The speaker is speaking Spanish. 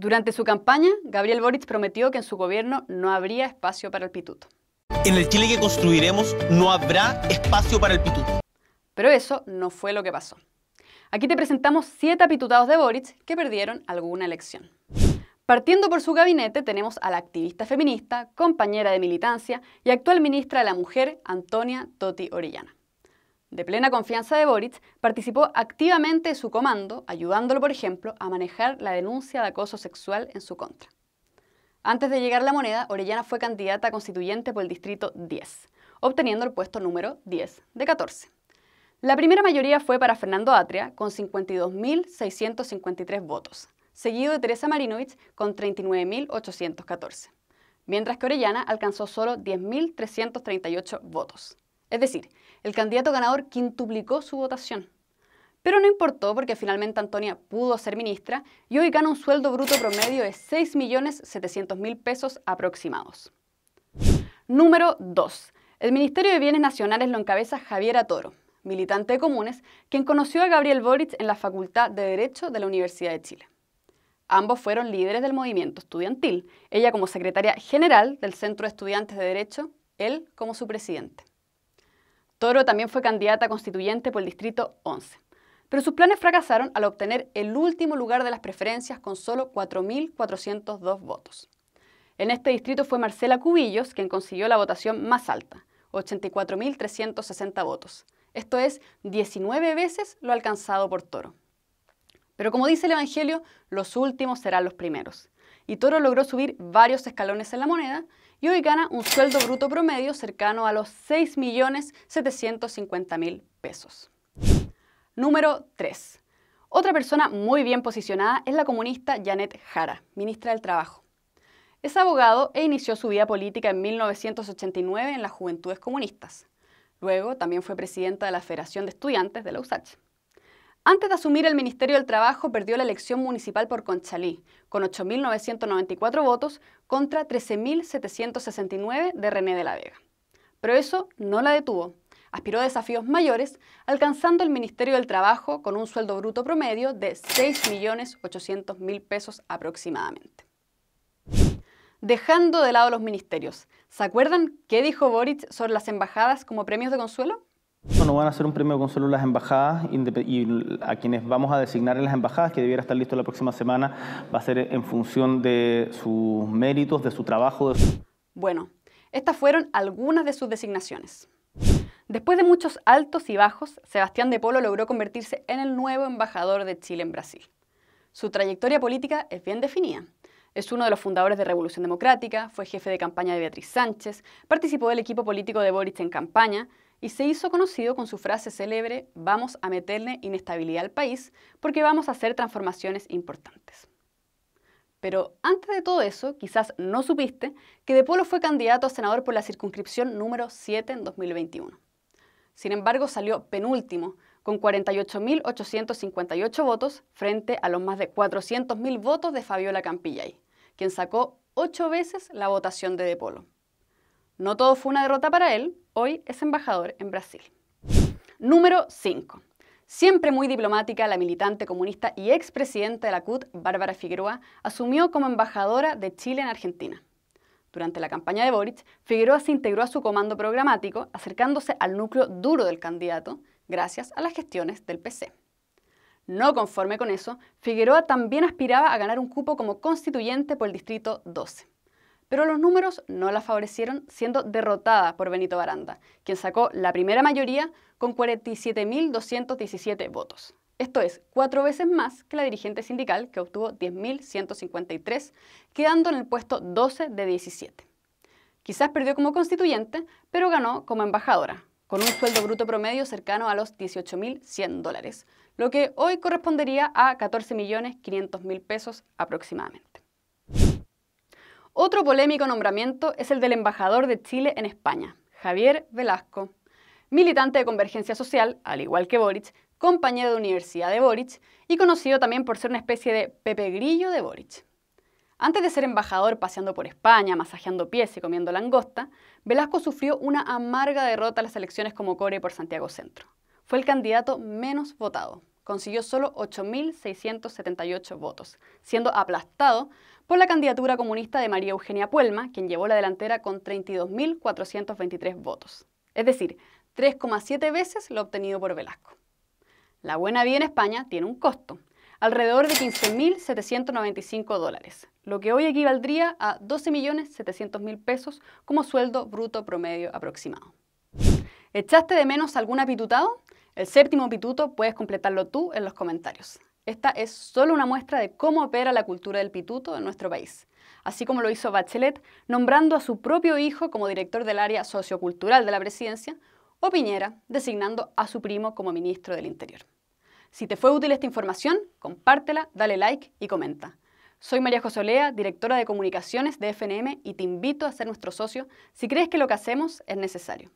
Durante su campaña, Gabriel Boric prometió que en su gobierno no habría espacio para el pituto. En el Chile que construiremos no habrá espacio para el pituto. Pero eso no fue lo que pasó. Aquí te presentamos siete apitutados de Boric que perdieron alguna elección. Partiendo por su gabinete tenemos a la activista feminista, compañera de militancia y actual ministra de la Mujer, Antonia Toti Orellana. De plena confianza de Boric, participó activamente de su comando, ayudándolo, por ejemplo, a manejar la denuncia de acoso sexual en su contra. Antes de llegar a la moneda, Orellana fue candidata constituyente por el distrito 10, obteniendo el puesto número 10 de 14. La primera mayoría fue para Fernando Atria, con 52.653 votos, seguido de Teresa Marinovich, con 39.814, mientras que Orellana alcanzó solo 10.338 votos. Es decir, el candidato ganador quintuplicó su votación. Pero no importó porque finalmente Antonia pudo ser ministra y hoy gana un sueldo bruto promedio de 6.700.000 pesos aproximados. Número 2. El Ministerio de Bienes Nacionales lo encabeza Javier Toro, militante de Comunes, quien conoció a Gabriel Boric en la Facultad de Derecho de la Universidad de Chile. Ambos fueron líderes del movimiento estudiantil, ella como secretaria general del Centro de Estudiantes de Derecho, él como su presidente. Toro también fue candidata constituyente por el distrito 11. Pero sus planes fracasaron al obtener el último lugar de las preferencias con solo 4.402 votos. En este distrito fue Marcela Cubillos quien consiguió la votación más alta, 84.360 votos. Esto es 19 veces lo alcanzado por Toro. Pero como dice el Evangelio, los últimos serán los primeros y Toro logró subir varios escalones en la moneda y hoy gana un sueldo bruto promedio cercano a los 6.750.000 pesos. Número 3. Otra persona muy bien posicionada es la comunista Janet Jara, ministra del Trabajo. Es abogado e inició su vida política en 1989 en las Juventudes Comunistas. Luego también fue presidenta de la Federación de Estudiantes de la USACH. Antes de asumir el Ministerio del Trabajo, perdió la elección municipal por Conchalí, con 8.994 votos contra 13.769 de René de la Vega. Pero eso no la detuvo. Aspiró a desafíos mayores, alcanzando el Ministerio del Trabajo con un sueldo bruto promedio de 6.800.000 pesos aproximadamente. Dejando de lado los ministerios, ¿se acuerdan qué dijo Boric sobre las embajadas como premios de consuelo? Bueno, van a ser un premio consuelo en las embajadas y a quienes vamos a designar en las embajadas, que debiera estar listo la próxima semana, va a ser en función de sus méritos, de su trabajo. De Bueno, estas fueron algunas de sus designaciones. Después de muchos altos y bajos, Sebastián de Polo logró convertirse en el nuevo embajador de Chile en Brasil. Su trayectoria política es bien definida. Es uno de los fundadores de Revolución Democrática, fue jefe de campaña de Beatriz Sánchez, participó del equipo político de Boris en campaña, y se hizo conocido con su frase célebre, vamos a meterle inestabilidad al país porque vamos a hacer transformaciones importantes. Pero antes de todo eso, quizás no supiste que De Polo fue candidato a senador por la circunscripción número 7 en 2021. Sin embargo, salió penúltimo, con 48.858 votos frente a los más de 400.000 votos de Fabiola Campillay, quien sacó ocho veces la votación de De Polo. No todo fue una derrota para él, hoy es embajador en Brasil. Número 5. Siempre muy diplomática, la militante comunista y expresidenta de la CUT, Bárbara Figueroa, asumió como embajadora de Chile en Argentina. Durante la campaña de Boric, Figueroa se integró a su comando programático, acercándose al núcleo duro del candidato, gracias a las gestiones del PC. No conforme con eso, Figueroa también aspiraba a ganar un cupo como constituyente por el Distrito 12 pero los números no la favorecieron, siendo derrotada por Benito Baranda, quien sacó la primera mayoría con 47.217 votos. Esto es cuatro veces más que la dirigente sindical, que obtuvo 10.153, quedando en el puesto 12 de 17. Quizás perdió como constituyente, pero ganó como embajadora, con un sueldo bruto promedio cercano a los 18.100 dólares, lo que hoy correspondería a 14.500.000 pesos aproximadamente. Otro polémico nombramiento es el del embajador de Chile en España, Javier Velasco. Militante de Convergencia Social, al igual que Boric, compañero de universidad de Boric y conocido también por ser una especie de Pepe Grillo de Boric. Antes de ser embajador paseando por España, masajeando pies y comiendo langosta, Velasco sufrió una amarga derrota en las elecciones como core por Santiago Centro. Fue el candidato menos votado consiguió solo 8.678 votos, siendo aplastado por la candidatura comunista de María Eugenia Puelma, quien llevó la delantera con 32.423 votos, es decir, 3,7 veces lo obtenido por Velasco. La buena vida en España tiene un costo, alrededor de 15.795 dólares, lo que hoy equivaldría a 12.700.000 pesos como sueldo bruto promedio aproximado. ¿Echaste de menos algún apitutado? El séptimo pituto puedes completarlo tú en los comentarios. Esta es solo una muestra de cómo opera la cultura del pituto en nuestro país, así como lo hizo Bachelet nombrando a su propio hijo como director del área sociocultural de la presidencia, o Piñera designando a su primo como ministro del Interior. Si te fue útil esta información, compártela, dale like y comenta. Soy María José Olea, directora de comunicaciones de FNM y te invito a ser nuestro socio si crees que lo que hacemos es necesario.